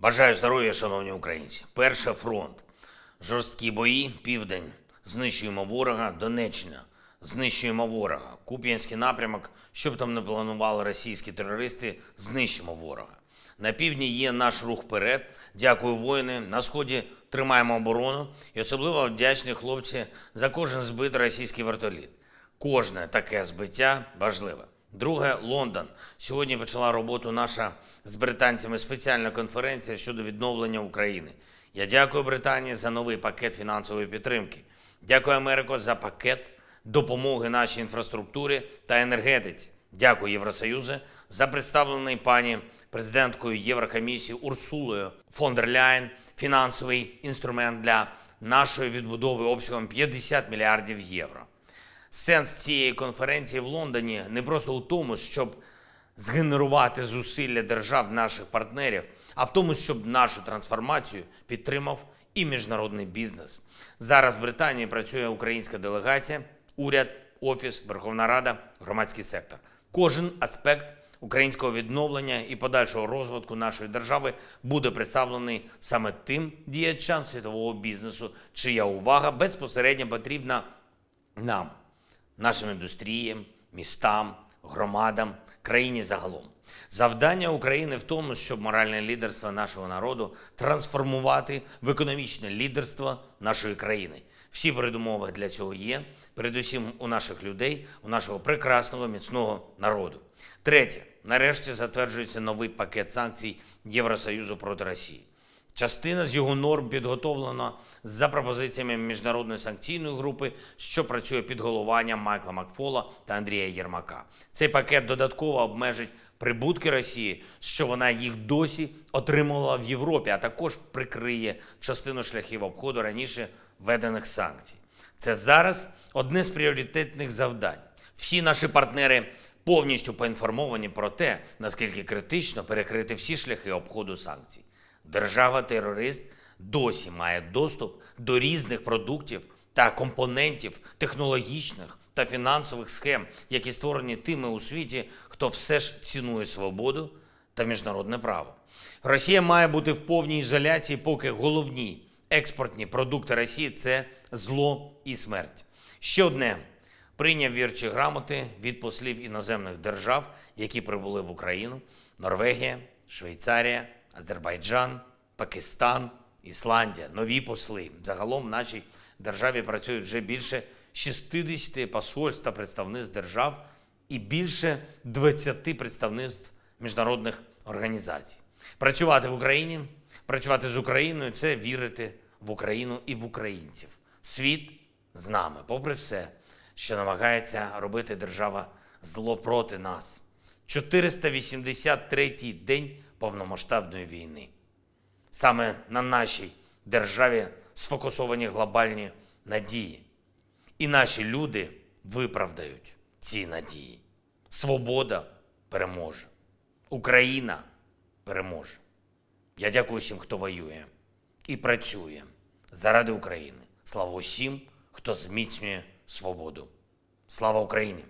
Бажаю здоров'я, шановні українці. Перший фронт. Жорсткі бої, південь. Знищуємо ворога, Донеччина. Знищуємо ворога. Куп'янський напрямок, щоб там не планували російські терористи, знищимо ворога. На півдні є наш рух вперед. Дякую, воїни. На сході тримаємо оборону і особливо вдячні хлопці за кожен збитий російський вертоліт. Кожне таке збиття важливе. Друге Лондон. Сьогодні почала роботу наша з британцями спеціальна конференція щодо відновлення України. Я дякую Британії за новий пакет фінансової підтримки. Дякую Америку, за пакет допомоги нашій інфраструктурі та енергетиці. Дякую Євросоюзу за представлений пані президенткою Єврокомісії Урсулою фон дер Ляйн фінансовий інструмент для нашої відбудови обсягом 50 мільярдів євро. Сенс цієї конференції в Лондоні не просто у тому, щоб згенерувати зусилля держав наших партнерів, а в тому, щоб нашу трансформацію підтримав і міжнародний бізнес. Зараз в Британії працює українська делегація, уряд, офіс, Верховна Рада, громадський сектор. Кожен аспект українського відновлення і подальшого розвитку нашої держави буде представлений саме тим діячам світового бізнесу, чия увага безпосередньо потрібна нам нашим індустріям, містам, громадам, країні загалом. Завдання України в тому, щоб моральне лідерство нашого народу трансформувати в економічне лідерство нашої країни. Всі передумови для цього є, передусім у наших людей, у нашого прекрасного міцного народу. Третє, нарешті затверджується новий пакет санкцій Євросоюзу проти Росії. Частина з його норм підготовлена за пропозиціями міжнародної санкційної групи, що працює під головуванням Майкла Макфола та Андрія Єрмака. Цей пакет додатково обмежить прибутки Росії, що вона їх досі отримувала в Європі, а також прикриє частину шляхів обходу раніше введених санкцій. Це зараз одне з пріоритетних завдань. Всі наші партнери. Повністю поінформовані про те, наскільки критично перекрити всі шляхи обходу санкцій. Держава-терорист досі має доступ до різних продуктів та компонентів технологічних та фінансових схем, які створені тими у світі, хто все ж цінує свободу та міжнародне право. Росія має бути в повній ізоляції, поки головні експортні продукти Росії це зло і смерть. Щодне прийняв вірчі грамоти від послів іноземних держав, які прибули в Україну: Норвегія, Швейцарія. Азербайджан, Пакистан, Ісландія, нові посли. Загалом в нашій державі працюють вже більше 60 посольств та представництв держав і більше 20 представництв міжнародних організацій. Працювати в Україні, працювати з Україною це вірити в Україну і в українців. Світ з нами, попри все, що намагається робити держава зло проти нас. 483-й день повномасштабної війни. Саме на нашій державі сфокусовані глобальні надії. І наші люди виправдають ці надії. Свобода переможе. Україна переможе. Я дякую всім, хто воює і працює заради України. Слава усім, хто зміцнює свободу. Слава Україні!